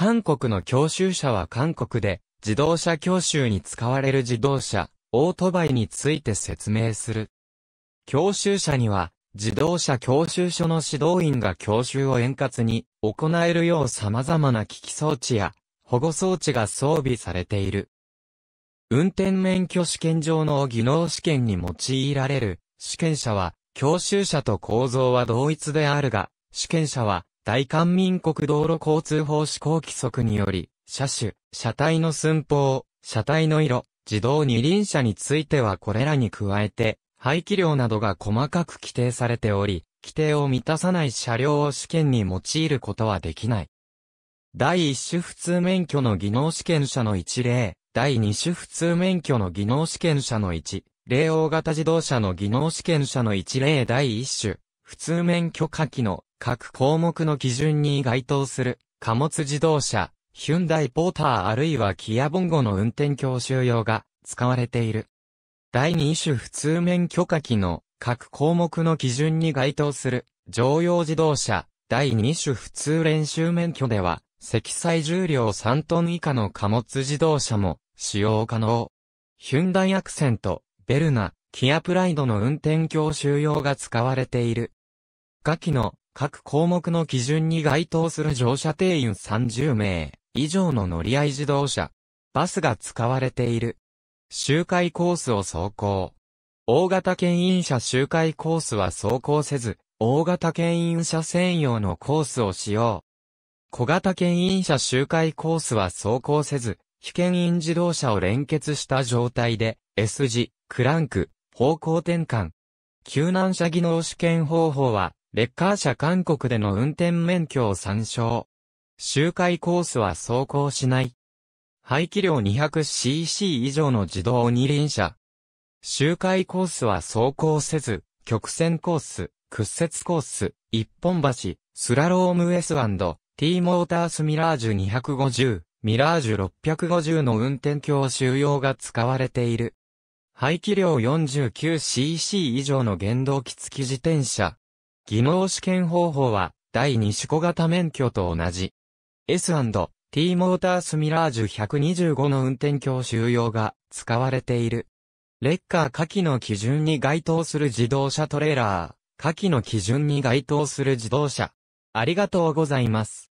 韓国の教習車は韓国で自動車教習に使われる自動車、オートバイについて説明する。教習車には自動車教習所の指導員が教習を円滑に行えるよう様々な機器装置や保護装置が装備されている。運転免許試験場の技能試験に用いられる試験車は教習車と構造は同一であるが、試験車は大韓民国道路交通法施行規則により、車種、車体の寸法、車体の色、自動二輪車についてはこれらに加えて、排気量などが細かく規定されており、規定を満たさない車両を試験に用いることはできない。第1種普通免許の技能試験者の一例、第2種普通免許の技能試験者の1、例大型自動車の技能試験者の一例第1種、普通免許下記の各項目の基準に該当する貨物自動車、ヒュンダイポーターあるいはキアボンゴの運転教習用が使われている。第2種普通免許書機の各項目の基準に該当する乗用自動車、第2種普通練習免許では、積載重量3トン以下の貨物自動車も使用可能。ヒュンダイアクセント、ベルナ、キアプライドの運転教習用が使われている。下記の各項目の基準に該当する乗車定員30名以上の乗り合い自動車、バスが使われている。周回コースを走行。大型牽引車周回コースは走行せず、大型牽引車専用のコースを使用。小型牽引車周回コースは走行せず、非牽引自動車を連結した状態で、S 字、クランク、方向転換。救難者技能試験方法は、レッカー車韓国での運転免許を参照。周回コースは走行しない。排気量 200cc 以上の自動二輪車。周回コースは走行せず、曲線コース、屈折コース、一本橋、スラローム S&T モータースミラージュ250、ミラージュ650の運転橋収容が使われている。排気量 49cc 以上の原動機付き自転車、技能試験方法は、第2種小型免許と同じ。S&T モータースミラージュ125の運転教習用が使われている。レッカー下記の基準に該当する自動車トレーラー、下記の基準に該当する自動車。ありがとうございます。